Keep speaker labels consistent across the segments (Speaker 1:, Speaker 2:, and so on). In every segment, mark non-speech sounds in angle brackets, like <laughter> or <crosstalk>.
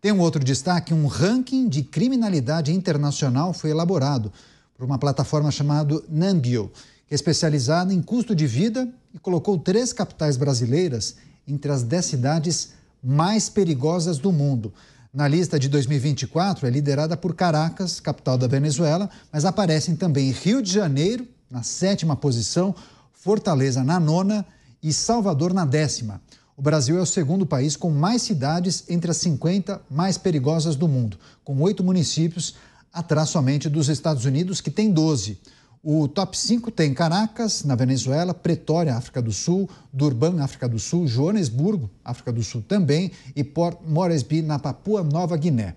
Speaker 1: Tem um outro destaque: um ranking de criminalidade internacional foi elaborado por uma plataforma chamada Nambio, que é especializada em custo de vida e colocou três capitais brasileiras entre as dez cidades mais perigosas do mundo. Na lista de 2024 é liderada por Caracas, capital da Venezuela, mas aparecem também Rio de Janeiro, na sétima posição, Fortaleza na nona e Salvador na décima. O Brasil é o segundo país com mais cidades entre as 50 mais perigosas do mundo, com oito municípios, atrás somente dos Estados Unidos, que tem 12. O top 5 tem Caracas, na Venezuela, Pretória, África do Sul, Durban, África do Sul, Joanesburgo, África do Sul também, e Port Moresby, na Papua Nova Guiné.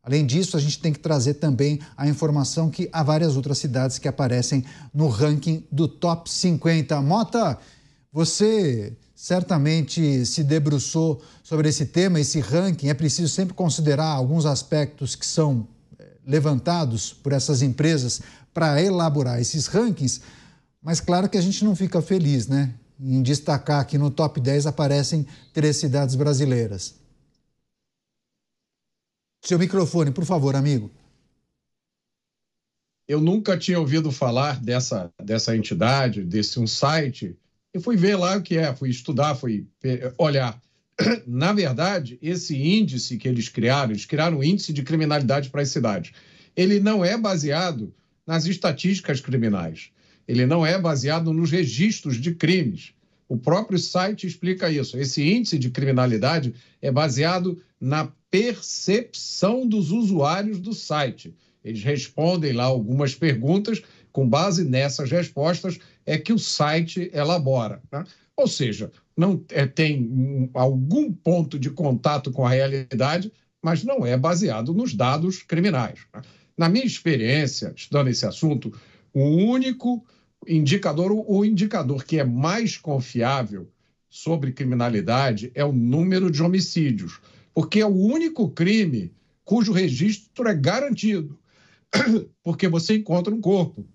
Speaker 1: Além disso, a gente tem que trazer também a informação que há várias outras cidades que aparecem no ranking do top 50. Mota, você certamente se debruçou sobre esse tema, esse ranking. É preciso sempre considerar alguns aspectos que são eh, levantados por essas empresas para elaborar esses rankings, mas claro que a gente não fica feliz, né? Em destacar que no top 10 aparecem três cidades brasileiras. Seu microfone, por favor, amigo. Eu
Speaker 2: nunca tinha ouvido falar dessa, dessa entidade, desse um site eu fui ver lá o que é, fui estudar, fui olhar. <clears throat> Na verdade, esse índice que eles criaram, eles criaram o um índice de criminalidade para as cidades. Ele não é baseado nas estatísticas criminais. Ele não é baseado nos registros de crimes. O próprio site explica isso. Esse índice de criminalidade é baseado na percepção dos usuários do site. Eles respondem lá algumas perguntas, com base nessas respostas, é que o site elabora. Né? Ou seja, não é, tem algum ponto de contato com a realidade, mas não é baseado nos dados criminais. Né? Na minha experiência, estudando esse assunto, o único indicador, o indicador que é mais confiável sobre criminalidade é o número de homicídios, porque é o único crime cujo registro é garantido, <clears throat> porque você encontra um corpo.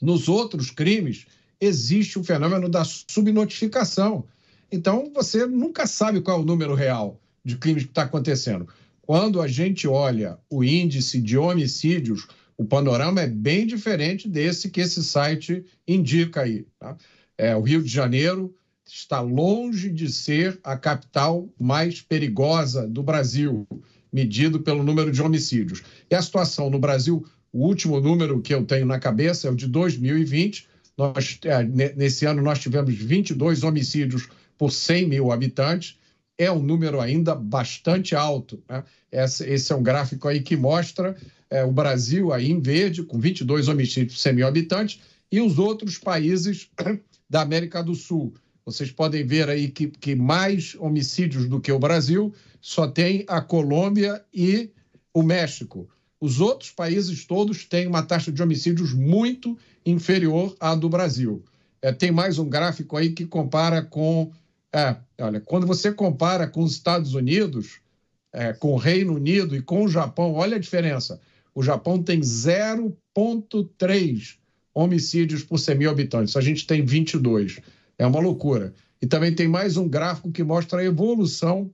Speaker 2: Nos outros crimes, existe o fenômeno da subnotificação. Então, você nunca sabe qual é o número real de crimes que está acontecendo. Quando a gente olha o índice de homicídios, o panorama é bem diferente desse que esse site indica aí. Tá? É, o Rio de Janeiro está longe de ser a capital mais perigosa do Brasil, medido pelo número de homicídios. E a situação no Brasil, o último número que eu tenho na cabeça é o de 2020, nós, é, nesse ano nós tivemos 22 homicídios por 100 mil habitantes, é um número ainda bastante alto. Né? Esse, é um gráfico aí que mostra é, o Brasil aí em verde, com 22 homicídios por 100 mil habitantes, e os outros países <coughs> da América do Sul. Vocês podem ver aí que, que mais homicídios do que o Brasil só tem a Colômbia e o México. Os outros países todos têm uma taxa de homicídios muito inferior à do Brasil. É, tem mais um gráfico aí que compara com. É, olha, quando você compara com os Estados Unidos, é, com o Reino Unido e com o Japão, olha a diferença. O Japão tem 0,3 homicídios por 100 mil habitantes. A gente tem 22. É uma loucura. E também tem mais um gráfico que mostra a evolução.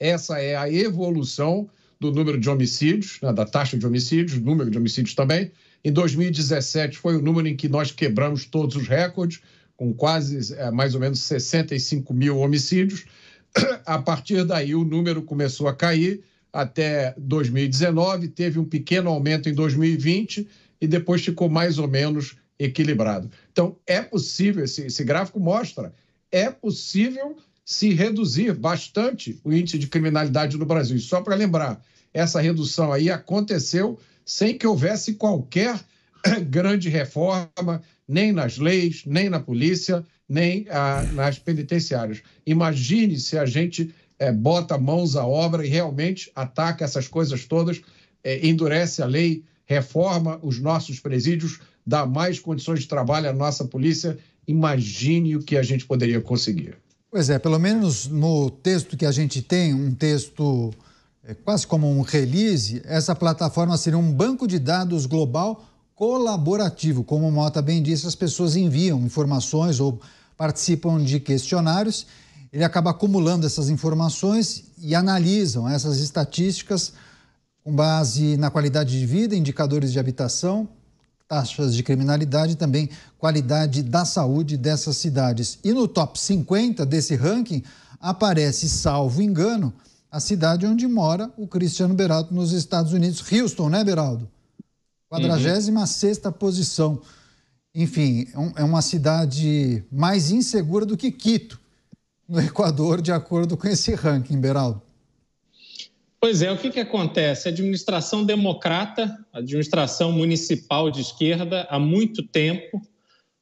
Speaker 2: Essa é a evolução do número de homicídios, né, da taxa de homicídios, número de homicídios também. Em 2017 foi o número em que nós quebramos todos os recordes, com quase é, mais ou menos 65 mil homicídios. A partir daí o número começou a cair até 2019, teve um pequeno aumento em 2020 e depois ficou mais ou menos equilibrado. Então é possível, esse, esse gráfico mostra, é possível se reduzir bastante o índice de criminalidade no Brasil. E só para lembrar, essa redução aí aconteceu sem que houvesse qualquer <clears throat> grande reforma, nem nas leis, nem na polícia, nem ah, nas penitenciárias. Imagine se a gente eh, bota mãos à obra e realmente ataca essas coisas todas, eh, endurece a lei, reforma os nossos presídios, dá mais condições de trabalho à nossa polícia. Imagine o que a gente poderia conseguir.
Speaker 1: Pois é, pelo menos no texto que a gente tem, um texto é quase como um release, essa plataforma seria um banco de dados global colaborativo. Como o Mota bem disse, as pessoas enviam informações ou participam de questionários. Ele acaba acumulando essas informações e analisam essas estatísticas com base na qualidade de vida, indicadores de habitação, taxas de criminalidade e também qualidade da saúde dessas cidades. E no top 50 desse ranking aparece, salvo engano, a cidade onde mora o Cristiano Beraldo nos Estados Unidos. Houston, né, Beraldo? 46 uhum. posição. Enfim, é, é uma cidade mais insegura do que Quito, no Equador, de acordo com esse ranking, Beraldo.
Speaker 3: Pois é, o que, que acontece? A administração democrata, a administração municipal de esquerda, há muito tempo,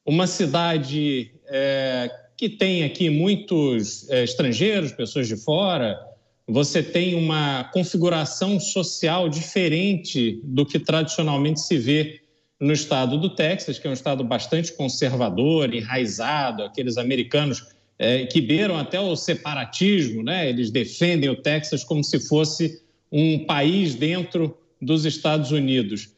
Speaker 3: uma cidade é, que tem aqui muitos é, estrangeiros, pessoas de fora, você tem uma configuração social diferente do que tradicionalmente se vê no estado do Texas, que é um estado bastante conservador, enraizado, aqueles americanos é, que beiram até o separatismo, né? eles defendem o Texas como se fosse um país dentro dos Estados Unidos.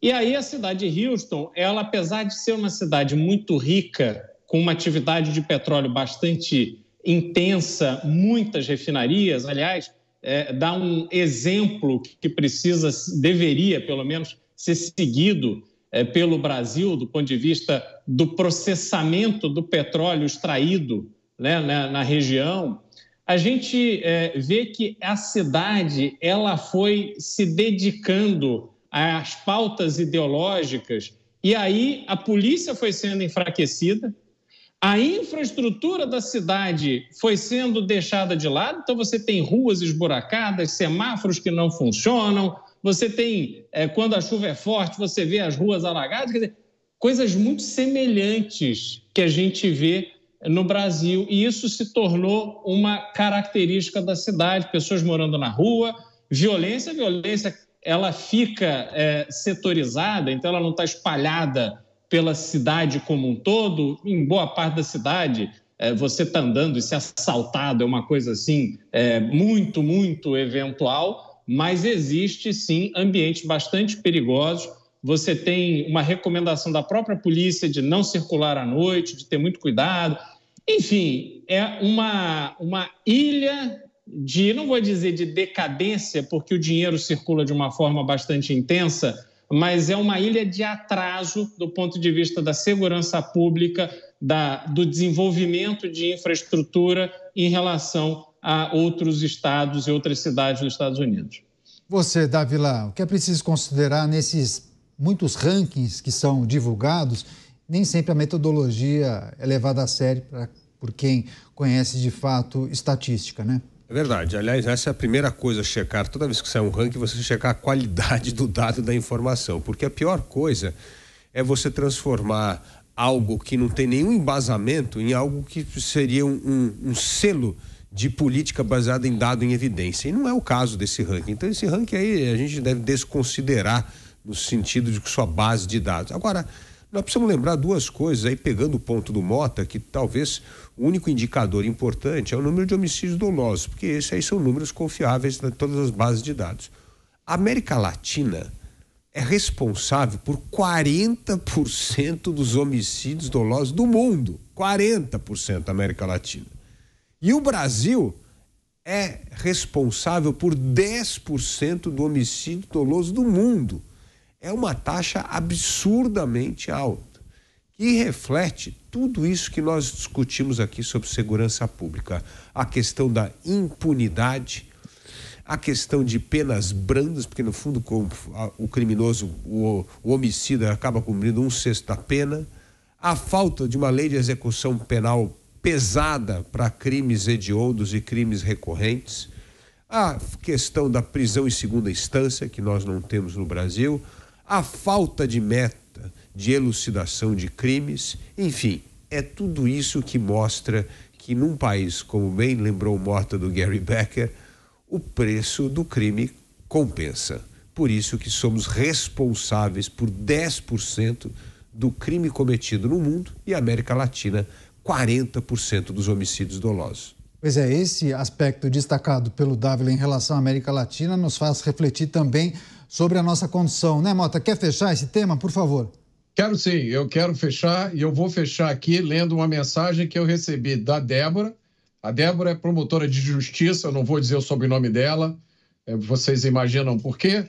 Speaker 3: E aí a cidade de Houston, ela apesar de ser uma cidade muito rica, com uma atividade de petróleo bastante intensa muitas refinarias. Aliás, é, dá um exemplo que precisa, deveria pelo menos ser seguido é, pelo Brasil do ponto de vista do processamento do petróleo extraído né, na, na, região. A gente é, vê que a cidade ela foi se dedicando às pautas ideológicas e aí a polícia foi sendo enfraquecida, a infraestrutura da cidade foi sendo deixada de lado, então você tem ruas esburacadas, semáforos que não funcionam, você tem, é, quando a chuva é forte, você vê as ruas alagadas, quer dizer, coisas muito semelhantes que a gente vê no Brasil. E isso se tornou uma característica da cidade, pessoas morando na rua, violência, violência, ela fica é, setorizada, então ela não está espalhada pela cidade como um todo, em boa parte da cidade, é, você está andando e ser assaltado é uma coisa assim é, muito, muito eventual, mas existe sim ambientes bastante perigosos. Você tem uma recomendação da própria polícia de não circular à noite, de ter muito cuidado. Enfim, é uma, uma ilha de, não vou dizer de decadência, porque o dinheiro circula de uma forma bastante intensa, mas é uma ilha de atraso do ponto de vista da segurança pública, da, do desenvolvimento de infraestrutura em relação a outros estados e outras cidades dos Estados
Speaker 1: Unidos. Você, Davila, o que é preciso considerar nesses muitos rankings que são divulgados, nem sempre a metodologia é levada a sério pra, por quem conhece de fato estatística, né?
Speaker 4: É verdade. Aliás, essa é a primeira coisa a checar. Toda vez que sai um ranking, você checar a qualidade do dado da informação. Porque a pior coisa é você transformar algo que não tem nenhum embasamento em algo que seria um, um, um selo de política baseada em dado em evidência. E não é o caso desse ranking. Então, esse ranking aí a gente deve desconsiderar no sentido de sua base de dados. Agora nós precisamos lembrar duas coisas aí, pegando o ponto do Mota, que talvez o único indicador importante é o número de homicídios dolosos, porque esses aí são números confiáveis em todas as bases de dados. A América Latina é responsável por 40% dos homicídios dolosos do mundo. 40% da América Latina. E o Brasil é responsável por 10% do homicídio doloso do mundo é uma taxa absurdamente alta, que reflete tudo isso que nós discutimos aqui sobre segurança pública. A questão da impunidade, a questão de penas brandas, porque no fundo o criminoso, o, o homicida acaba cumprindo um sexto da pena, a falta de uma lei de execução penal pesada para crimes hediondos e crimes recorrentes, a questão da prisão em segunda instância, que nós não temos no Brasil, a falta de meta de elucidação de crimes, enfim, é tudo isso que mostra que num país, como bem lembrou morta do Gary Becker, o preço do crime compensa. Por isso que somos responsáveis por 10% do crime cometido no mundo e América Latina, 40% dos homicídios dolosos.
Speaker 1: Pois é, esse aspecto destacado pelo Dávila em relação à América Latina nos faz refletir também sobre a nossa condição. Né, Mota? Quer fechar esse tema, por favor?
Speaker 2: Quero sim, eu quero fechar e eu vou fechar aqui lendo uma mensagem que eu recebi da Débora. A Débora é promotora de justiça, eu não vou dizer o sobrenome dela, é, vocês imaginam por quê,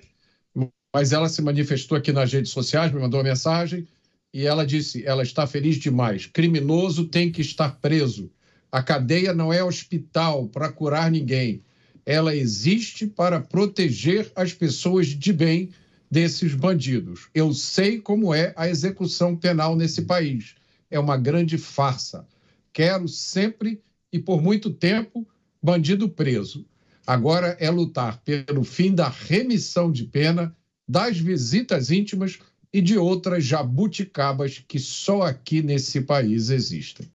Speaker 2: mas ela se manifestou aqui nas redes sociais, me mandou uma mensagem e ela disse: ela está feliz demais. Criminoso tem que estar preso. A cadeia não é hospital para curar ninguém ela existe para proteger as pessoas de bem desses bandidos. Eu sei como é a execução penal nesse país. É uma grande farsa. Quero sempre e por muito tempo bandido preso. Agora é lutar pelo fim da remissão de pena, das visitas íntimas e de outras jabuticabas que só aqui nesse país existem.